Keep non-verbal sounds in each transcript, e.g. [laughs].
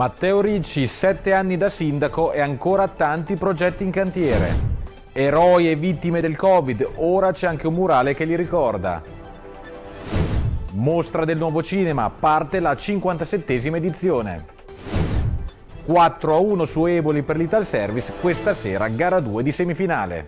Matteo Ricci, sette anni da sindaco e ancora tanti progetti in cantiere. Eroi e vittime del Covid, ora c'è anche un murale che li ricorda. Mostra del nuovo cinema, parte la 57esima edizione. 4 a 1 su Eboli per l'Ital Service, questa sera gara 2 di semifinale.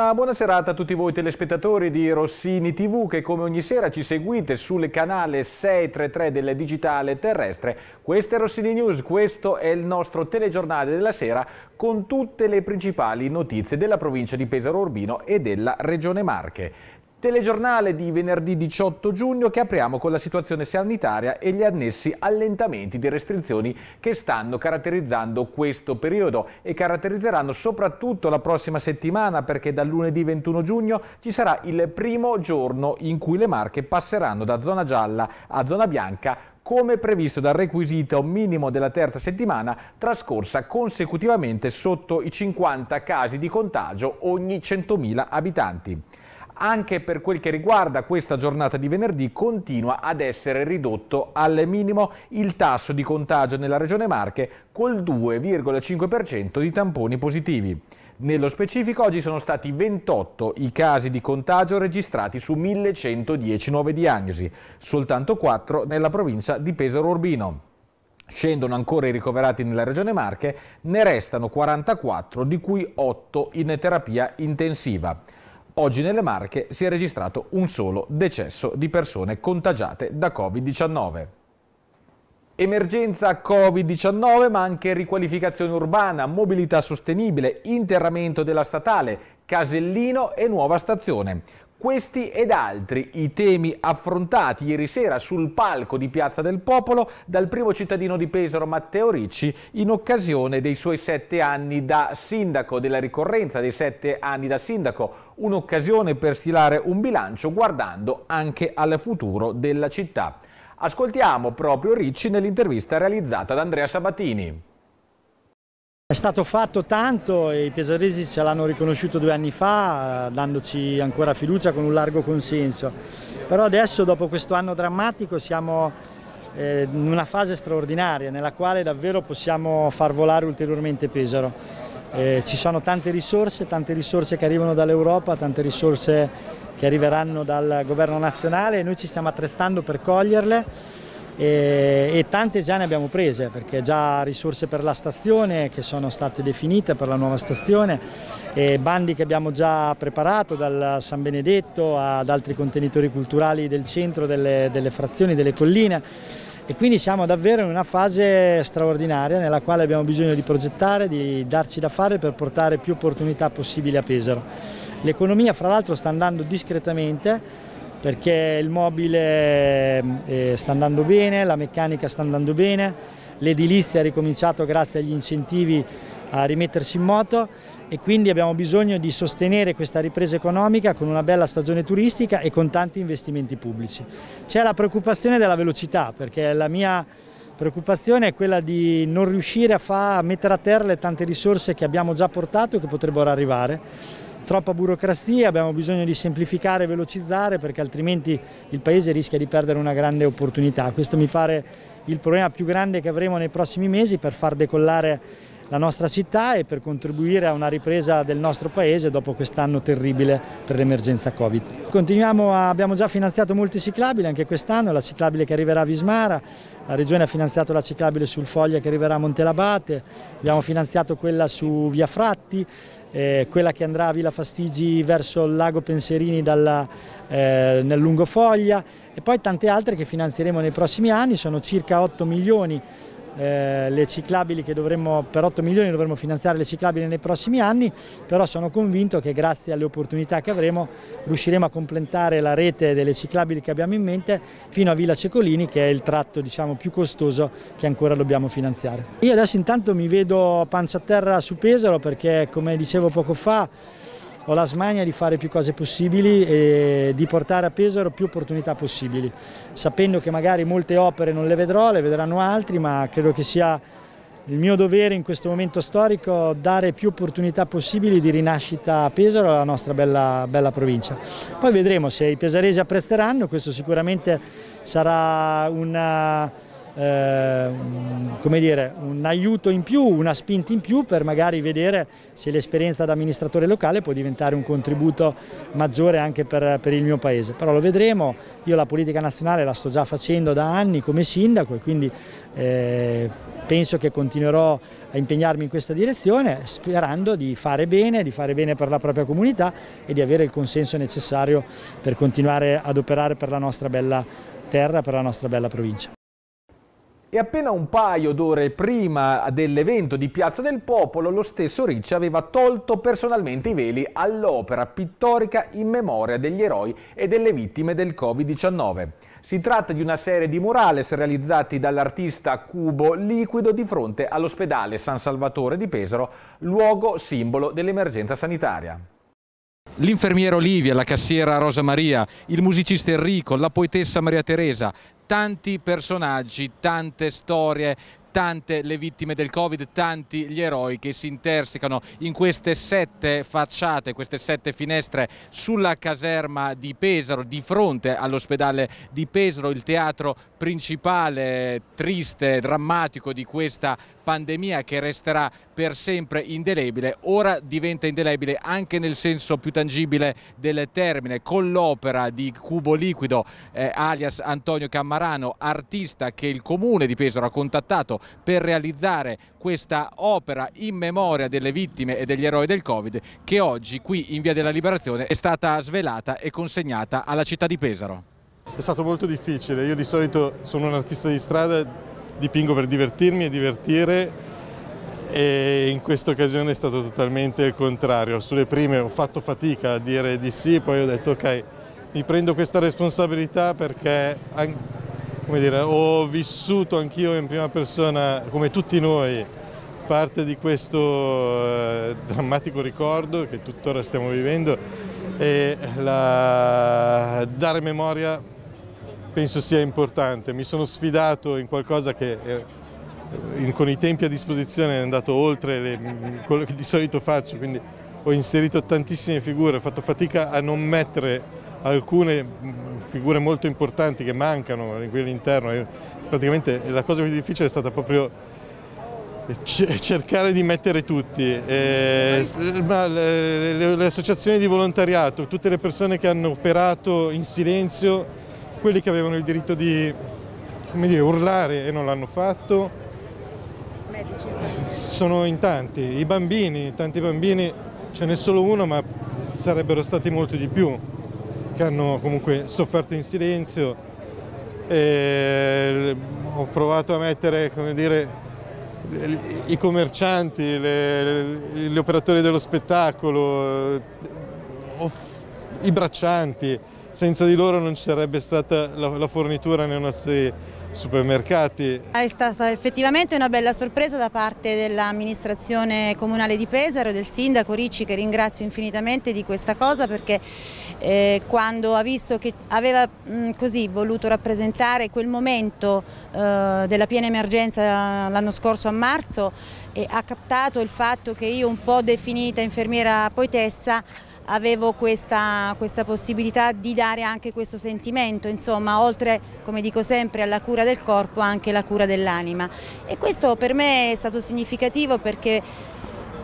Una buona serata a tutti voi telespettatori di Rossini TV che come ogni sera ci seguite sul canale 633 del digitale terrestre. Questa è Rossini News, questo è il nostro telegiornale della sera con tutte le principali notizie della provincia di Pesaro Urbino e della regione Marche. Telegiornale di venerdì 18 giugno che apriamo con la situazione sanitaria e gli annessi allentamenti di restrizioni che stanno caratterizzando questo periodo e caratterizzeranno soprattutto la prossima settimana perché dal lunedì 21 giugno ci sarà il primo giorno in cui le marche passeranno da zona gialla a zona bianca come previsto dal requisito minimo della terza settimana trascorsa consecutivamente sotto i 50 casi di contagio ogni 100.000 abitanti anche per quel che riguarda questa giornata di venerdì continua ad essere ridotto al minimo il tasso di contagio nella regione Marche col 2,5% di tamponi positivi. Nello specifico oggi sono stati 28 i casi di contagio registrati su 1110 nuove diagnosi, soltanto 4 nella provincia di Pesaro Urbino. Scendono ancora i ricoverati nella regione Marche, ne restano 44, di cui 8 in terapia intensiva. Oggi nelle Marche si è registrato un solo decesso di persone contagiate da Covid-19. Emergenza Covid-19 ma anche riqualificazione urbana, mobilità sostenibile, interramento della statale, Casellino e nuova stazione. Questi ed altri i temi affrontati ieri sera sul palco di Piazza del Popolo dal primo cittadino di Pesaro Matteo Ricci in occasione dei suoi sette anni da sindaco, della ricorrenza dei sette anni da sindaco, un'occasione per stilare un bilancio guardando anche al futuro della città. Ascoltiamo proprio Ricci nell'intervista realizzata da Andrea Sabatini. È stato fatto tanto e i pesaresi ce l'hanno riconosciuto due anni fa eh, dandoci ancora fiducia con un largo consenso, però adesso dopo questo anno drammatico siamo eh, in una fase straordinaria nella quale davvero possiamo far volare ulteriormente Pesaro. Eh, ci sono tante risorse, tante risorse che arrivano dall'Europa, tante risorse che arriveranno dal governo nazionale e noi ci stiamo attrezzando per coglierle e, e, tante già ne abbiamo prese perché già risorse per la stazione che sono state definite per la nuova stazione e bandi che abbiamo già preparato dal San Benedetto ad altri contenitori culturali del centro, delle, delle frazioni, delle colline e quindi siamo davvero in una fase straordinaria nella quale abbiamo bisogno di progettare, di darci da fare per portare più opportunità possibili a Pesaro. L'economia fra l'altro sta andando discretamente perché il mobile eh, sta andando bene, la meccanica sta andando bene, l'edilizia ha ricominciato grazie agli incentivi a rimettersi in moto e quindi abbiamo bisogno di sostenere questa ripresa economica con una bella stagione turistica e con tanti investimenti pubblici. C'è la preoccupazione della velocità perché la mia preoccupazione è quella di non riuscire a, far, a mettere a terra le tante risorse che abbiamo già portato e che potrebbero arrivare troppa burocrazia, abbiamo bisogno di semplificare e velocizzare perché altrimenti il Paese rischia di perdere una grande opportunità. Questo mi pare il problema più grande che avremo nei prossimi mesi per far decollare la nostra città e per contribuire a una ripresa del nostro paese dopo quest'anno terribile per l'emergenza Covid. A, abbiamo già finanziato molti ciclabili anche quest'anno, la ciclabile che arriverà a Vismara, la Regione ha finanziato la ciclabile sul Foglia che arriverà a Montelabate, abbiamo finanziato quella su Via Fratti, eh, quella che andrà a Villa Fastigi verso il lago Penserini dalla, eh, nel Lungofoglia e poi tante altre che finanzieremo nei prossimi anni, sono circa 8 milioni eh, le ciclabili che dovremmo, per 8 milioni dovremmo finanziare le ciclabili nei prossimi anni, però sono convinto che grazie alle opportunità che avremo riusciremo a completare la rete delle ciclabili che abbiamo in mente fino a Villa Cecolini che è il tratto diciamo, più costoso che ancora dobbiamo finanziare. Io adesso intanto mi vedo pancia a terra su Pesaro perché come dicevo poco fa ho la smania di fare più cose possibili e di portare a Pesaro più opportunità possibili, sapendo che magari molte opere non le vedrò, le vedranno altri, ma credo che sia il mio dovere in questo momento storico dare più opportunità possibili di rinascita a Pesaro, alla nostra bella, bella provincia. Poi vedremo se i pesaresi apprezzeranno, questo sicuramente sarà una Ehm, come dire, un aiuto in più, una spinta in più per magari vedere se l'esperienza da amministratore locale può diventare un contributo maggiore anche per, per, il mio paese. Però lo vedremo, io la politica nazionale la sto già facendo da anni come sindaco e quindi eh, penso che continuerò a impegnarmi in questa direzione sperando di fare bene, di fare bene per la propria comunità e di avere il consenso necessario per continuare ad operare per la nostra bella terra, per la nostra bella provincia. E appena un paio d'ore prima dell'evento di Piazza del Popolo, lo stesso Ricci aveva tolto personalmente i veli all'opera pittorica in memoria degli eroi e delle vittime del Covid-19. Si tratta di una serie di murales realizzati dall'artista Cubo Liquido di fronte all'ospedale San Salvatore di Pesaro, luogo simbolo dell'emergenza sanitaria l'infermiera Olivia, la cassiera Rosa Maria, il musicista Enrico, la poetessa Maria Teresa, tanti personaggi, tante storie, tante le vittime del Covid, tanti gli eroi che si intersecano in queste sette facciate, queste sette finestre sulla caserma di Pesaro, di fronte all'ospedale di Pesaro, il teatro principale, triste, drammatico di questa pandemia che resterà per sempre indelebile, ora diventa indelebile anche nel senso più tangibile del termine, con l'opera di Cubo Liquido, eh, alias Antonio Cammarano, artista che il comune di Pesaro ha contattato per realizzare questa opera in memoria delle vittime e degli eroi del Covid che oggi qui in Via della Liberazione è stata svelata e consegnata alla città di Pesaro. È stato molto difficile, io di solito sono un artista di strada, dipingo per divertirmi e divertire e in questa occasione è stato totalmente il contrario. Sulle prime ho fatto fatica a dire di sì, poi ho detto ok, mi prendo questa responsabilità perché come dire, ho vissuto anch'io in prima persona, come tutti noi, parte di questo eh, drammatico ricordo che tuttora stiamo vivendo e la... dare memoria penso sia importante. Mi sono sfidato in qualcosa che eh, in, con i tempi a disposizione è andato oltre le, mm, quello che di solito faccio, quindi ho inserito tantissime figure, ho fatto fatica a non mettere alcune mm, figure molto importanti che mancano qui all'interno. Praticamente la cosa più difficile è stata proprio eh, [laughs] cercare di mettere tutti, eh, le, le, associazioni di volontariato, tutte le persone che hanno operato in silenzio, quelli che avevano il diritto di dire, urlare e non l'hanno fatto, sono in tanti, i bambini, tanti bambini, ce n'è solo uno ma sarebbero stati molti di più che hanno comunque sofferto in silenzio. E ho provato a mettere dire, i commercianti, le, gli operatori dello spettacolo, i braccianti, senza di loro non ci sarebbe stata la, la fornitura nei nostri supermercati. È stata effettivamente una bella sorpresa da parte dell'amministrazione comunale di Pesaro e del sindaco Ricci che ringrazio infinitamente di questa cosa perché eh, quando ha visto che aveva mh, mm, così voluto rappresentare quel momento eh, della piena emergenza l'anno scorso a marzo e ha captato il fatto che io un po' definita infermiera poetessa avevo questa, questa, possibilità di dare anche questo sentimento, insomma, oltre, come dico sempre, alla cura del corpo, anche la cura dell'anima. E questo per me è stato significativo perché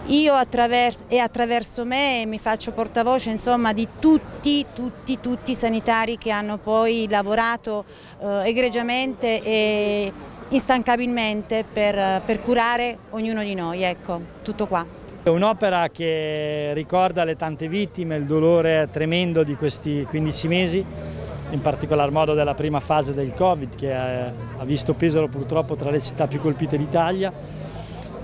io attraverso, e attraverso me mi faccio portavoce insomma, di tutti, tutti, tutti i sanitari che hanno poi lavorato eh, egregiamente e instancabilmente per, per curare ognuno di noi, ecco, tutto qua. È un'opera che ricorda le tante vittime, il dolore tremendo di questi 15 mesi, in particolar modo della prima fase del Covid che eh, ha visto Pesaro purtroppo tra le città più colpite d'Italia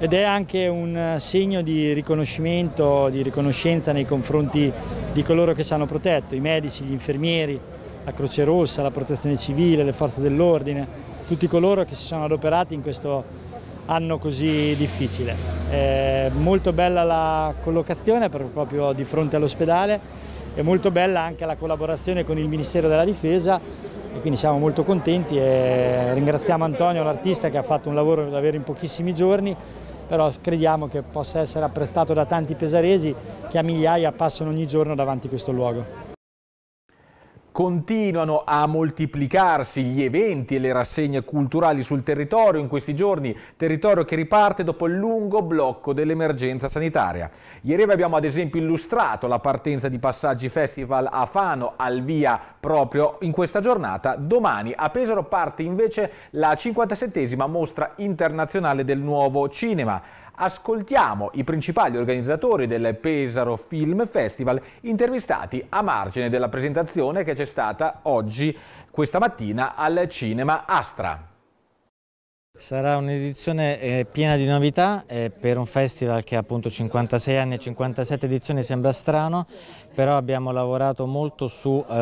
ed è anche un eh, segno di riconoscimento, di riconoscenza nei confronti di coloro che ci hanno protetto, i medici, gli infermieri, la Croce Rossa, la Protezione Civile, le forze dell'ordine, tutti coloro che si sono adoperati in questo anno così difficile. È molto bella la collocazione proprio di fronte all'ospedale e molto bella anche la collaborazione con il Ministero della Difesa e quindi siamo molto contenti e ringraziamo Antonio, l'artista che ha fatto un lavoro davvero in pochissimi giorni però crediamo che possa essere apprezzato da tanti pesaresi che a migliaia passano ogni giorno davanti a questo luogo. Continuano a moltiplicarsi gli eventi e le rassegne culturali sul territorio in questi giorni, territorio che riparte dopo il lungo blocco dell'emergenza sanitaria. Ieri abbiamo ad esempio illustrato la partenza di Passaggi Festival a Fano al via proprio in questa giornata. Domani a Pesaro parte invece la 57esima mostra internazionale del nuovo cinema ascoltiamo i principali organizzatori del Pesaro Film Festival intervistati a margine della presentazione che c'è stata oggi, questa mattina, al cinema Astra. Sarà un'edizione eh, piena di novità eh, per un festival che ha appunto 56 anni e 57 edizioni sembra strano, però abbiamo lavorato molto su eh,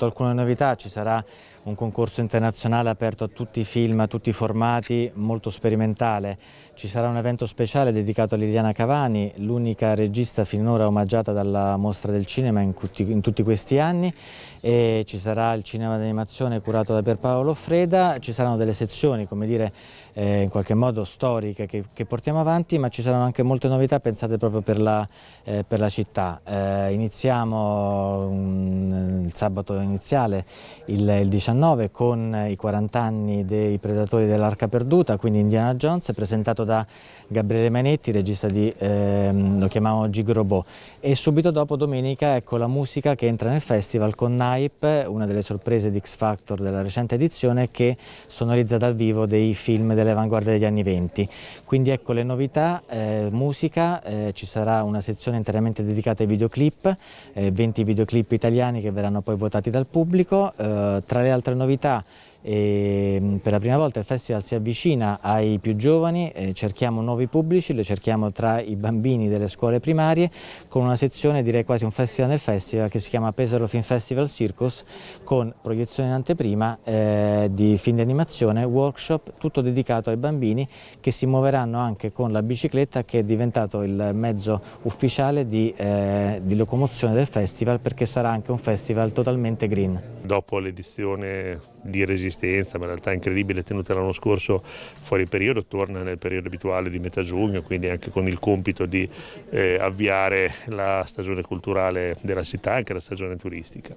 alcune novità, ci sarà un concorso internazionale aperto a tutti i film, a tutti i formati, molto sperimentale, ci sarà un evento speciale dedicato a Liliana Cavani, l'unica regista finora omaggiata dalla mostra del cinema in tutti, in tutti questi anni, e ci sarà il cinema d'animazione curato da Pierpaolo Freda, ci saranno delle sezioni, come dire, eh, in qualche modo storiche che, che, portiamo avanti, ma ci saranno anche molte novità pensate proprio per la, eh, per la città. Eh, iniziamo um, il sabato iniziale, il, il, 19, con i 40 anni dei Predatori dell'Arca Perduta, quindi Indiana Jones, presentato da Gabriele Manetti, regista di, ehm, lo chiamiamo Gigrobot. E subito dopo domenica ecco la musica che entra nel festival con Naip, una delle sorprese di X Factor della recente edizione che sonorizza dal vivo dei film dell'avanguardia degli anni 20. Quindi ecco le novità, eh, musica, eh, ci sarà una sezione interamente dedicata ai videoclip, eh, 20 videoclip italiani che verranno poi votati dal pubblico. Eh, tra le altre novità e ehm, per la prima volta il festival si avvicina ai più giovani, eh, cerchiamo nuovi pubblici, lo cerchiamo tra i bambini delle scuole primarie con una sezione, direi quasi un festival nel festival che si chiama Pesaro Film Festival Circus con proiezione in anteprima eh, di film di animazione, workshop, tutto dedicato ai bambini che si muoveranno anche con la bicicletta che è diventato il mezzo ufficiale di, eh, di locomozione del festival perché sarà anche un festival totalmente green. Dopo l'edizione di resistenza, ma in realtà incredibile, tenuta l'anno scorso fuori periodo, torna nel periodo abituale di metà giugno, quindi anche con il compito di eh, avviare la stagione culturale della città, anche la stagione turistica.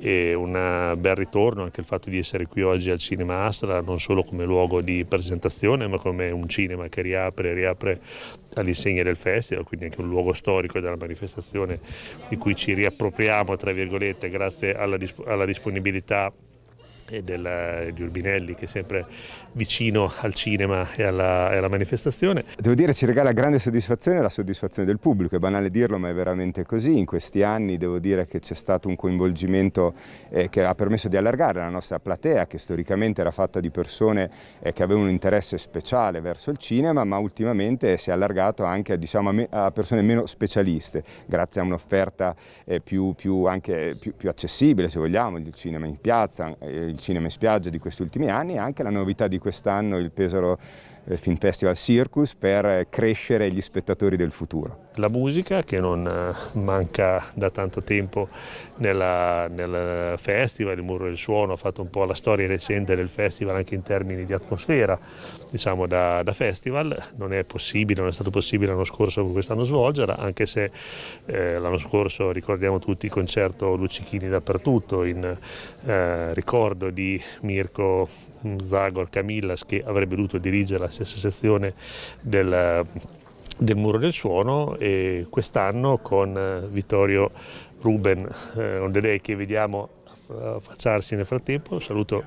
E un bel ritorno anche il fatto di essere qui oggi al Cinema Astra, non solo come luogo di presentazione, ma come un cinema che riapre, riapre all'insegna del festival, quindi anche un luogo storico della manifestazione di cui ci riappropriamo, tra virgolette, grazie alla, disp alla disponibilità e del, di Urbinelli che è sempre vicino al cinema e alla, e alla, manifestazione. Devo dire ci regala grande soddisfazione la soddisfazione del pubblico, è banale dirlo ma è veramente così, in questi anni devo dire che c'è stato un coinvolgimento eh, che ha permesso di allargare la nostra platea che storicamente era fatta di persone eh, che avevano un interesse speciale verso il cinema ma ultimamente si è allargato anche diciamo, a, me, a, persone meno specialiste grazie a un'offerta eh, più, più, più, più, accessibile se vogliamo, il cinema in piazza, eh, il cinema in spiaggia di questi ultimi anni e anche la novità di quest'anno, il Pesaro eh, Film Festival Circus, per eh, crescere gli spettatori del futuro la musica che non eh, manca da tanto tempo nella, nel festival, il Muro del Suono ha fatto un po' la storia recente del festival anche in termini di atmosfera, diciamo da, da festival, non è possibile, non è stato possibile l'anno scorso con quest'anno svolgerla, anche se eh, l'anno scorso ricordiamo tutti il concerto Luccichini dappertutto, in eh, ricordo di Mirko Zagor Camillas che avrebbe dovuto dirigere la stessa sezione del del Muro del Suono e quest'anno con eh, Vittorio Ruben, eh, che vediamo eh, affacciarsi nel frattempo, saluto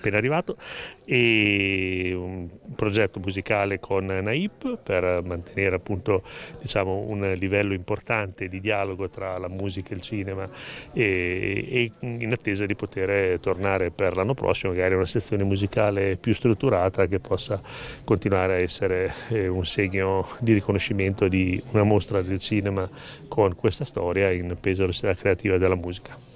appena arrivato, e un progetto musicale con Naip per mantenere appunto diciamo, un livello importante di dialogo tra la musica e il cinema e, e in attesa di poter tornare per l'anno prossimo magari una sezione musicale più strutturata che possa continuare a essere eh, un segno di riconoscimento di una mostra del cinema con questa storia in peso della creativa della musica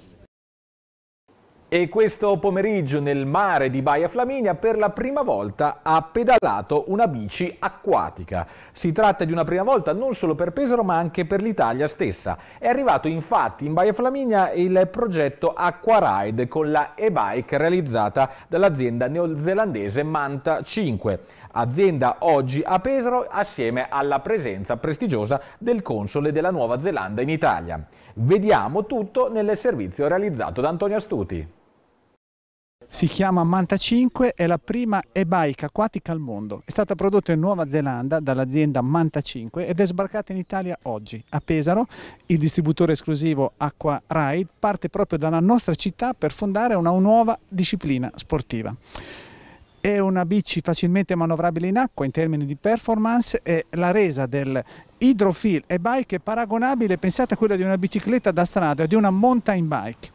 e questo pomeriggio nel mare di Baia Flaminia per la prima volta ha pedalato una bici acquatica. Si tratta di una prima volta non solo per Pesaro ma anche per l'Italia stessa. È arrivato infatti in Baia Flaminia il progetto Aquaride con la e-bike realizzata dall'azienda neozelandese Manta 5, azienda oggi a Pesaro assieme alla presenza prestigiosa del console della Nuova Zelanda in Italia. Vediamo tutto nel servizio realizzato da Antonio Astuti. Si chiama Manta 5, è la prima e-bike acquatica al mondo. È stata prodotta in Nuova Zelanda dall'azienda Manta 5 ed è sbarcata in Italia oggi, a Pesaro. Il distributore esclusivo Aqua Ride parte proprio dalla nostra città per fondare una nuova disciplina sportiva. È una bici facilmente manovrabile in acqua in termini di performance e la resa del hydrofil e bike è paragonabile, pensate a quella di una bicicletta da strada o di una mountain bike.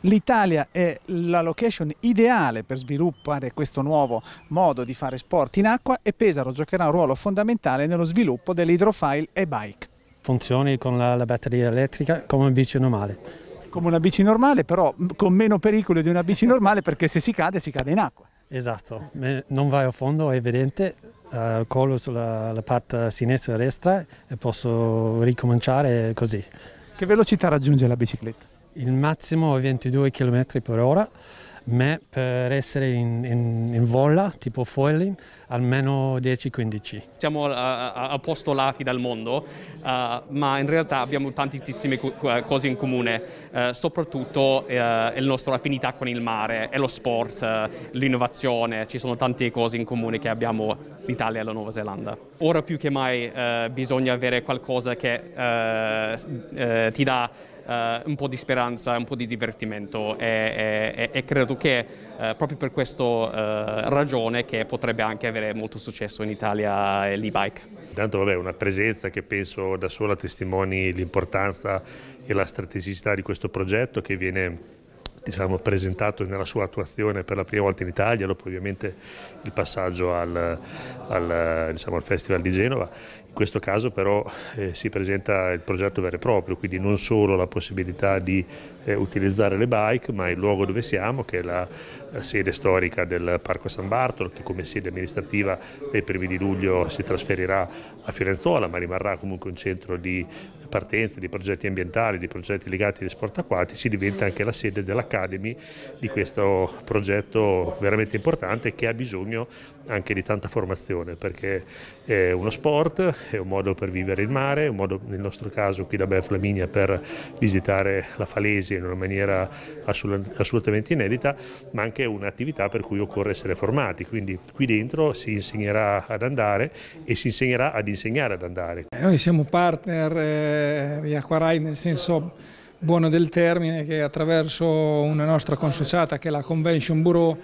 L'Italia è la location ideale per sviluppare questo nuovo modo di fare sport in acqua e Pesaro giocherà un ruolo fondamentale nello sviluppo dell'idrofile e bike. Funzioni con la, la batteria elettrica come una bici normale. Come una bici normale però con meno pericolo di una bici [laughs] normale perché se si cade si cade in acqua. Esatto, non vai a fondo, è evidente, uh, collo sulla parte sinistra e destra e posso ricominciare così. Che velocità raggiunge la bicicletta? il massimo è 22 km per ora, ma per essere in, in, in vola, tipo foiling, almeno 10-15. Siamo uh, apostolati dal mondo, uh, ma in realtà abbiamo tantissime cose in comune, uh, soprattutto eh, la nostra affinità con il mare, è lo sport, l'innovazione, ci sono tante cose in comune che abbiamo l'Italia e la Nuova Zelanda. Ora più che mai bisogna avere qualcosa che ti dà eh, un po' di speranza, un po' di divertimento e, e, e credo che eh, proprio per questa eh, ragione che potrebbe anche avere molto successo in Italia eh, l'e-bike. Intanto vabbè, una presenza che penso da sola testimoni l'importanza e la strategicità di questo progetto che viene diciamo, presentato nella sua attuazione per la prima volta in Italia, dopo ovviamente il passaggio al, al, diciamo, al Festival di Genova questo caso però eh, si presenta il progetto vero e proprio, quindi non solo la possibilità di eh, utilizzare le bike, ma il luogo dove siamo, che è la, sede storica del Parco San Bartolo, che come sede amministrativa dai primi di luglio si trasferirà a Firenzuola, ma rimarrà comunque un centro di partenza, di progetti ambientali, di progetti legati agli sport acquatici, diventa anche la sede dell'Academy di questo progetto veramente importante che ha bisogno anche di tanta formazione perché è uno sport, è un modo per vivere il mare, è un modo nel nostro caso qui da Bea Flaminia per visitare la Falesia in una maniera assolutamente inedita, ma anche un'attività per cui occorre essere formati, quindi qui dentro si insegnerà ad andare e si insegnerà ad insegnare ad andare. Eh, noi siamo partner di eh, Aquarai nel senso buono del termine che attraverso una nostra consociata che è la Convention Bureau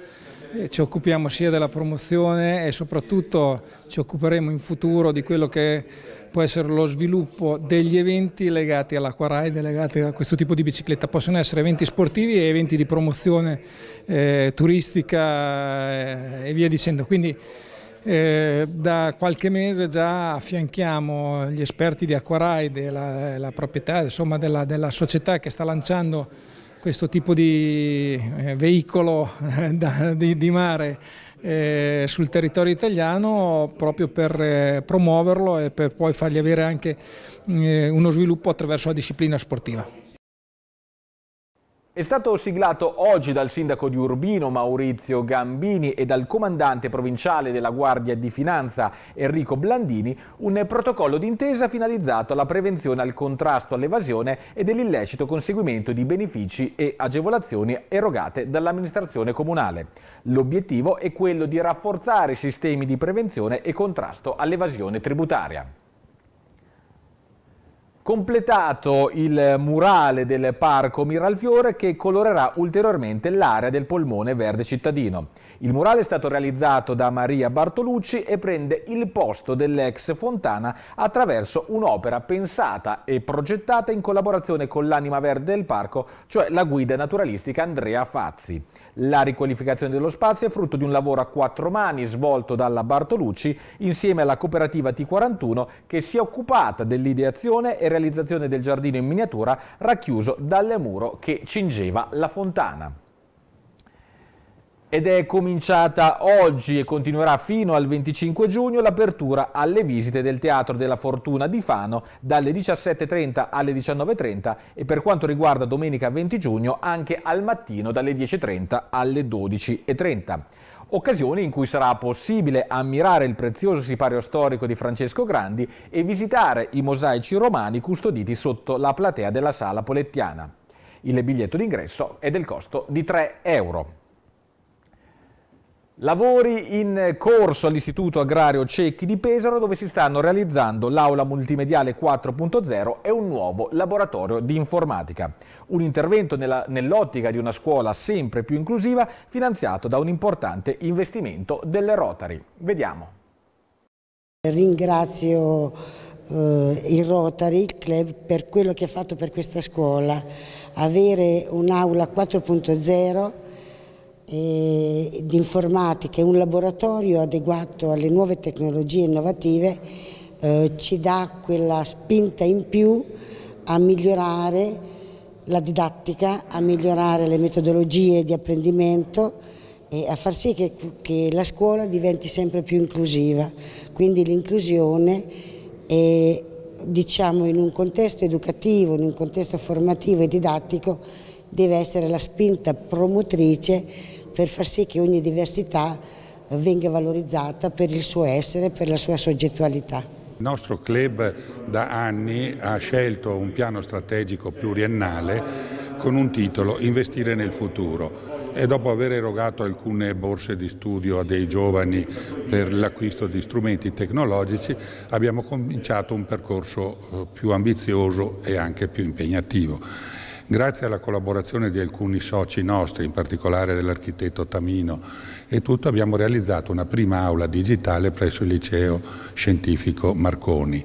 ci occupiamo sia della promozione e soprattutto ci occuperemo in futuro di quello che può essere lo sviluppo degli eventi legati all'acqua ride, legati a questo tipo di bicicletta. Possono essere eventi sportivi e eventi di promozione eh, turistica eh, e via dicendo. Quindi eh, da qualche mese già affianchiamo gli esperti di Acquaride, la, la proprietà insomma, della, della società che sta lanciando questo tipo di eh, veicolo eh, di, mare eh, sul territorio italiano proprio per promuoverlo e per poi fargli avere anche uno sviluppo attraverso la disciplina sportiva. È stato siglato oggi dal sindaco di Urbino Maurizio Gambini e dal comandante provinciale della Guardia di Finanza Enrico Blandini un protocollo d'intesa finalizzato alla prevenzione, al contrasto all'evasione e dell'illecito conseguimento di benefici e agevolazioni erogate dall'amministrazione comunale. L'obiettivo è quello di rafforzare i sistemi di prevenzione e contrasto all'evasione tributaria completato il murale del parco Miralfiore che colorerà ulteriormente l'area del polmone verde cittadino. Il murale è stato realizzato da Maria Bartolucci e prende il posto dell'ex fontana attraverso un'opera pensata e progettata in collaborazione con l'anima verde del parco, cioè la guida naturalistica Andrea Fazzi. La riqualificazione dello spazio è frutto di un lavoro a quattro mani svolto dalla Bartolucci insieme alla cooperativa T41 che si è occupata dell'ideazione e realizzazione del giardino in miniatura racchiuso dalle muro che cingeva la fontana ed è cominciata oggi e continuerà fino al 25 giugno l'apertura alle visite del Teatro della Fortuna di Fano dalle 17.30 alle 19.30 e per quanto riguarda domenica 20 giugno anche al mattino dalle 10.30 alle 12.30 occasioni in cui sarà possibile ammirare il prezioso sipario storico di Francesco Grandi e visitare i mosaici romani custoditi sotto la platea della Sala Polettiana. Il biglietto d'ingresso è del costo di 3 euro. Lavori in corso all'Istituto Agrario Cecchi di Pesaro dove si stanno realizzando l'aula multimediale 4.0 e un nuovo laboratorio di informatica. Un intervento nell'ottica di una scuola sempre più inclusiva finanziato da un importante investimento delle Rotary. Vediamo. Ringrazio eh, il Rotary Club per quello che ha fatto per questa scuola. Avere un'aula 4.0 di informatica e un laboratorio adeguato alle nuove tecnologie innovative eh, ci dà quella spinta in più a migliorare la didattica, a migliorare le metodologie di apprendimento e a far sì che, che la scuola diventi sempre più inclusiva. Quindi l'inclusione è diciamo, in un contesto educativo, in un contesto formativo e didattico deve essere la spinta promotrice per far sì che ogni diversità venga valorizzata per il suo essere, per la sua soggettualità. Il nostro club da anni ha scelto un piano strategico pluriennale con un titolo Investire nel futuro e dopo aver erogato alcune borse di studio a dei giovani per l'acquisto di strumenti tecnologici abbiamo cominciato un percorso eh, più ambizioso e anche più impegnativo. Grazie alla collaborazione di alcuni soci nostri, in particolare dell'architetto Tamino e tutto, abbiamo realizzato una prima aula digitale presso il liceo scientifico Marconi.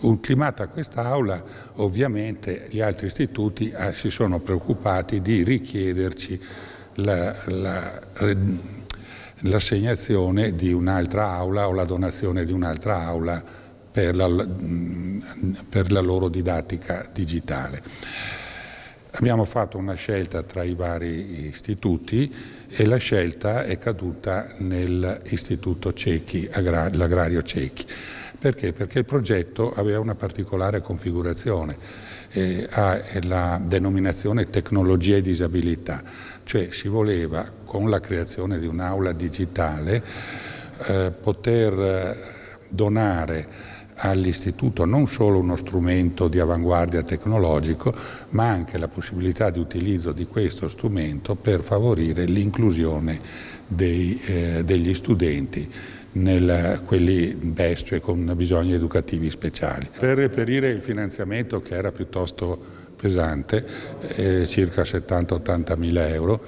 Ultimata quest'aula, ovviamente gli altri istituti ah, si sono preoccupati di richiederci l'assegnazione la, di un'altra aula o la donazione di un'altra aula per la, mm, per la loro didattica digitale. Abbiamo fatto una scelta tra i vari istituti e la scelta è caduta nell'istituto Cecchi, l'agrario Cechi. Perché? Perché il progetto aveva una particolare configurazione, eh, ha eh, la denominazione tecnologia e disabilità, cioè si voleva con la creazione di un'aula digitale eh, poter eh, donare all'Istituto non solo uno strumento di avanguardia tecnologico, ma anche la possibilità di utilizzo di questo strumento per favorire l'inclusione dei, eh, degli studenti nel, quelli BES, cioè con bisogni educativi speciali. Per reperire il finanziamento che era piuttosto pesante, eh, circa 70-80 mila euro,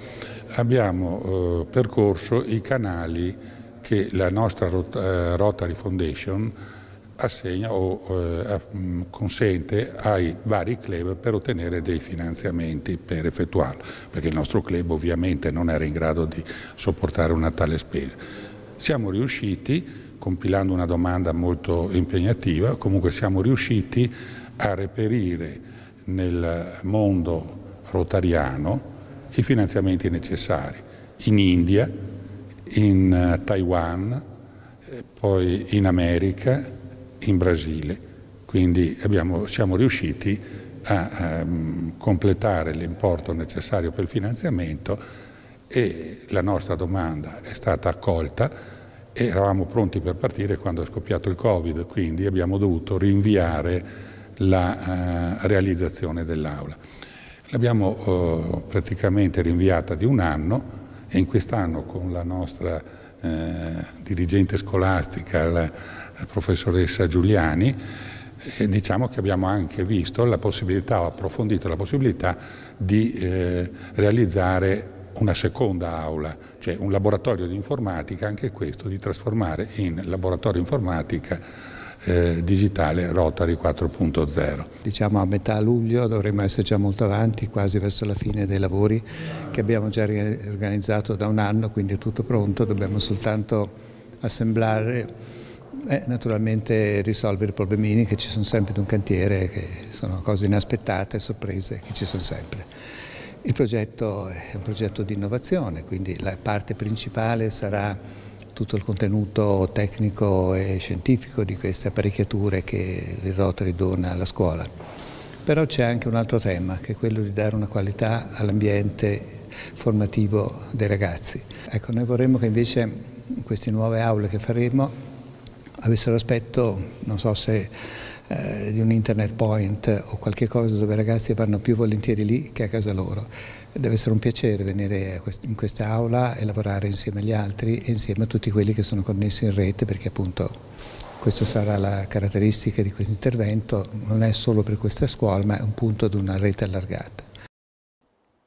abbiamo eh, percorso i canali che la nostra eh, Rotary Foundation assegna o eh, mm, consente ai vari club per ottenere dei finanziamenti per effettuarlo, perché il nostro club ovviamente non era in grado di sopportare una tale spesa. Siamo riusciti, compilando una domanda molto impegnativa, comunque siamo riusciti a reperire nel mondo rotariano i finanziamenti necessari in India, in eh, Taiwan, eh, poi in America, in Brasile. Quindi abbiamo, siamo riusciti a, a mm, completare l'importo necessario per il finanziamento e la nostra domanda è stata accolta e eravamo pronti per partire quando è scoppiato il Covid, quindi abbiamo dovuto rinviare la eh, realizzazione dell'aula. L'abbiamo eh, praticamente rinviata di un anno e in quest'anno con la nostra eh, dirigente scolastica, la, professoressa Giuliani, e diciamo che abbiamo anche visto la possibilità, o approfondito la possibilità di eh, realizzare una seconda aula, cioè un laboratorio di informatica, anche questo di trasformare in laboratorio informatica eh, digitale Rotary 4.0. Diciamo a metà luglio dovremmo essere già molto avanti, quasi verso la fine dei lavori che abbiamo già organizzato da un anno, quindi è tutto pronto, dobbiamo soltanto assemblare e eh, naturalmente risolvere i problemini che ci sono sempre in un cantiere, che sono cose inaspettate, sorprese che ci sono sempre. Il progetto è un progetto di innovazione, quindi la parte principale sarà tutto il contenuto tecnico e scientifico di queste apparecchiature che il Rotary dona alla scuola. Però c'è anche un altro tema, che è quello di dare una qualità all'ambiente formativo dei ragazzi. Ecco, noi vorremmo che invece queste nuove aule che faremo avessero l'aspetto, non so se eh, di un internet point o qualche cosa dove i ragazzi vanno più volentieri lì che a casa loro. Deve essere un piacere venire in questa aula e lavorare insieme agli altri e insieme a tutti quelli che sono connessi in rete perché appunto questa sarà la caratteristica di questo intervento, non è solo per questa scuola ma è un punto ad una rete allargata.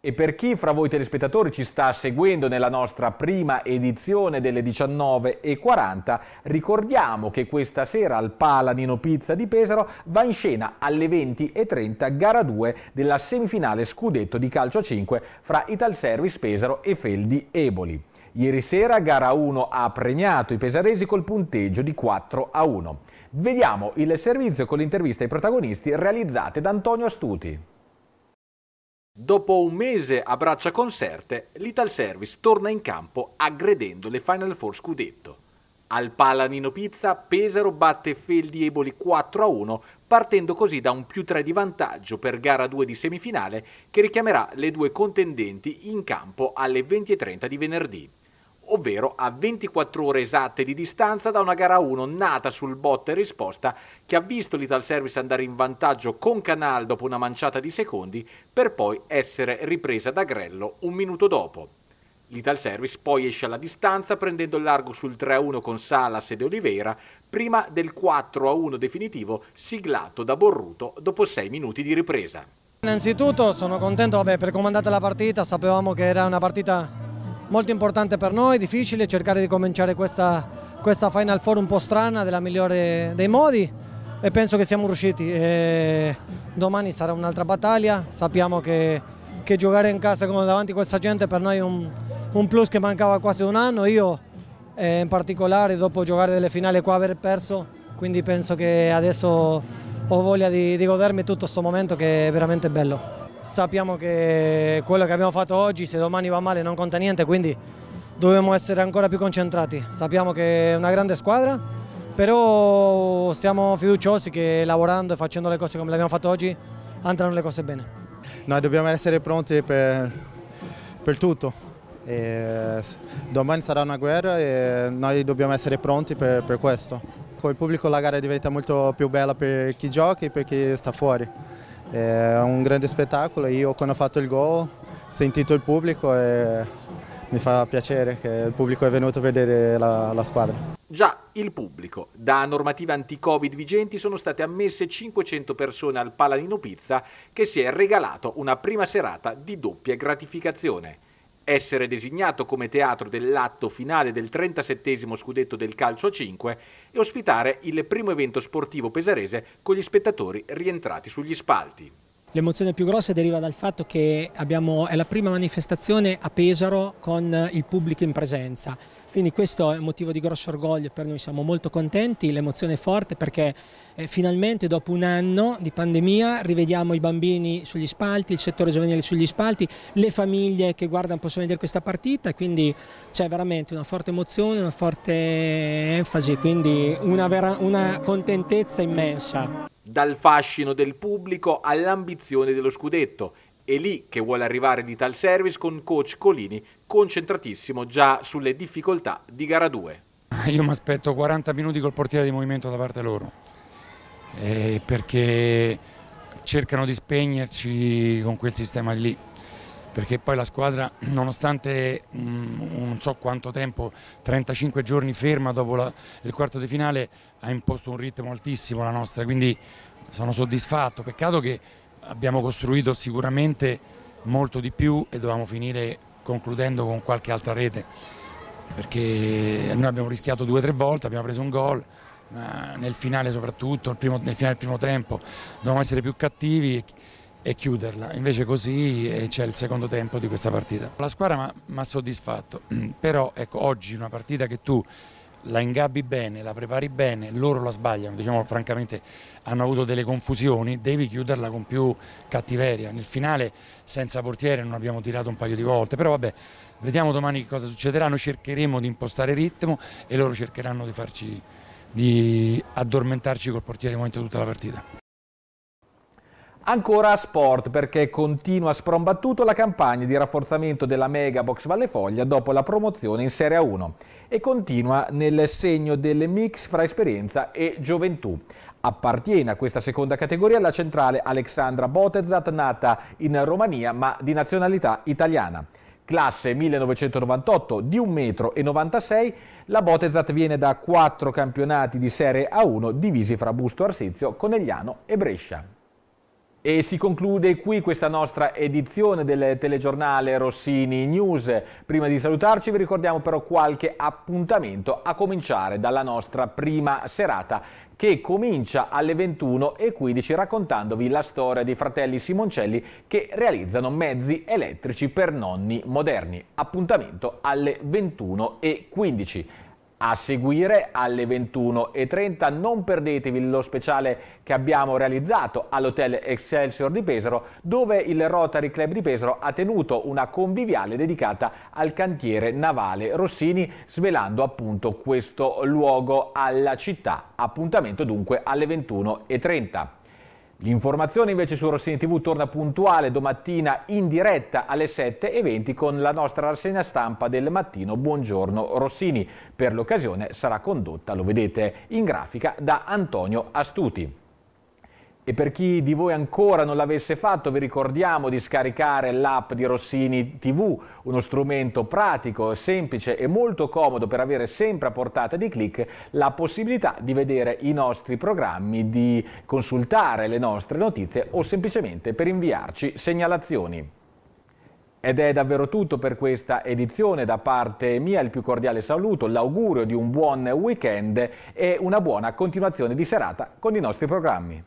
E per chi fra voi telespettatori ci sta seguendo nella nostra prima edizione delle 19.40, ricordiamo che questa sera al Paladino Pizza di Pesaro va in scena alle 20.30 gara 2 della semifinale scudetto di calcio 5 fra Ital Service Pesaro e Feldi Eboli. Ieri sera gara 1 ha premiato i pesaresi col punteggio di 4 a 1. Vediamo il servizio con l'intervista ai protagonisti realizzate da Antonio Astuti. Dopo un mese a braccia concerte, l'Ital Service torna in campo aggredendo le Final Four Scudetto. Al pala Nino Pizza, Pesaro batte Feldieboli 4-1, partendo così da un più 3 di vantaggio per gara 2 di semifinale che richiamerà le due contendenti in campo alle 20.30 di venerdì ovvero a 24 ore esatte di distanza da una gara 1 nata sul botta e risposta che ha visto l'Ital Service andare in vantaggio con Canal dopo una manciata di secondi per poi essere ripresa da Grello un minuto dopo. L'Ital Service poi esce alla distanza prendendo il largo sul 3-1 con Salas ed Oliveira prima del 4-1 definitivo siglato da Borruto dopo 6 minuti di ripresa. Innanzitutto sono contento vabbè, per come è la partita, sapevamo che era una partita molto importante per noi, difficile cercare di cominciare questa, questa Final Four un po' strana, della migliore dei modi e penso che siamo riusciti. E domani sarà un'altra battaglia, sappiamo che, che, giocare in casa come davanti a questa gente per noi è un, un plus che mancava quasi un anno, io eh, in particolare dopo giocare delle finali qua aver perso, quindi penso che adesso ho voglia di, di godermi tutto questo momento che è veramente bello sappiamo che quello che abbiamo fatto oggi, se domani va male non conta niente, quindi dobbiamo essere ancora più concentrati. Sappiamo che è una grande squadra, però siamo fiduciosi che lavorando e facendo le cose come le abbiamo fatto oggi andranno le cose bene. Noi dobbiamo essere pronti per, per tutto. E domani sarà una guerra e noi dobbiamo essere pronti per, per questo. il pubblico la gara diventa molto più bella per chi gioca e per chi sta fuori. È un grande spettacolo, io quando ho fatto il gol ho sentito il pubblico e mi fa piacere che il pubblico è venuto a vedere la, la squadra. Già il pubblico. Da normative anti-Covid vigenti sono state ammesse 500 persone al Paladino Pizza che si è regalato una prima serata di doppia gratificazione essere designato come teatro dell'atto finale del 37 scudetto del calcio 5 e ospitare il primo evento sportivo pesarese con gli spettatori rientrati sugli spalti. L'emozione più grossa deriva dal fatto che abbiamo, è la prima manifestazione a Pesaro con il pubblico in presenza quindi questo è un motivo di grosso orgoglio per noi, siamo molto contenti, l'emozione è forte perché eh, finalmente dopo un anno di pandemia rivediamo i bambini sugli spalti, il settore giovanile sugli spalti, le famiglie che guardano possono vedere questa partita, quindi c'è veramente una forte emozione, una forte enfasi, quindi una, vera, una contentezza immensa. Dal fascino del pubblico all'ambizione dello scudetto, è lì che vuole arrivare l'Ital Service con coach Colini concentratissimo già sulle difficoltà di gara 2. [laughs] Io mi aspetto 40 minuti col portiere di movimento da parte loro, eh, perché cercano di spegnerci con quel sistema lì perché poi la squadra nonostante mh, mm, non so quanto tempo, 35 giorni ferma dopo la, il quarto di finale ha imposto un ritmo altissimo la nostra, quindi sono soddisfatto, peccato che abbiamo costruito sicuramente molto di più e dovevamo finire concludendo con qualche altra rete, perché noi abbiamo rischiato due o tre volte, abbiamo preso un gol, ma nel finale soprattutto, nel, finale del primo tempo, dovevamo essere più cattivi e chiuderla, invece così eh, c'è il secondo tempo di questa partita. La squadra mi ha soddisfatto, mm, però ecco, oggi una partita che tu la ingabbi bene, la prepari bene, loro la sbagliano, diciamo francamente hanno avuto delle confusioni, devi chiuderla con più cattiveria. Nel finale senza portiere non abbiamo tirato un paio di volte, però vabbè, vediamo domani che cosa succederà, noi cercheremo di impostare ritmo e loro cercheranno di farci di addormentarci col portiere in momento tutta la partita. Ancora a sport perché continua sprombattuto la campagna di rafforzamento della Mega Box Vallefoglia dopo la promozione in Serie 1 e continua nel segno del mix fra esperienza e gioventù. Appartiene a questa seconda categoria la centrale Alexandra Botezat, nata in Romania ma di nazionalità italiana classe 1998 di 1,96 m, la Botezat viene da quattro campionati di Serie A1 divisi fra Busto Arsizio, Conegliano e Brescia. E si conclude qui questa nostra edizione del telegiornale Rossini News. Prima di salutarci vi ricordiamo però qualche appuntamento a cominciare dalla nostra prima serata che comincia alle 21.15 raccontandovi la storia dei fratelli Simoncelli che realizzano mezzi elettrici per nonni moderni. Appuntamento alle 21.15. A seguire alle 21.30 non perdetevi lo speciale che abbiamo realizzato all'Hotel Excelsior di Pesaro dove il Rotary Club di Pesaro ha tenuto una conviviale dedicata al cantiere navale Rossini svelando appunto questo luogo alla città. Appuntamento dunque alle 21.30. L'informazione invece su Rossini TV torna puntuale domattina in diretta alle 7.20 con la nostra rassegna stampa del mattino Buongiorno Rossini. Per l'occasione sarà condotta, lo vedete in grafica, da Antonio Astuti. E per chi di voi ancora non l'avesse fatto, vi ricordiamo di scaricare l'app di Rossini TV, uno strumento pratico, semplice e molto comodo per avere sempre a portata di clic la possibilità di vedere i nostri programmi, di consultare le nostre notizie o semplicemente per inviarci segnalazioni. Ed è davvero tutto per questa edizione, da parte mia il più cordiale saluto, l'augurio di un buon weekend e una buona continuazione di serata con i nostri programmi.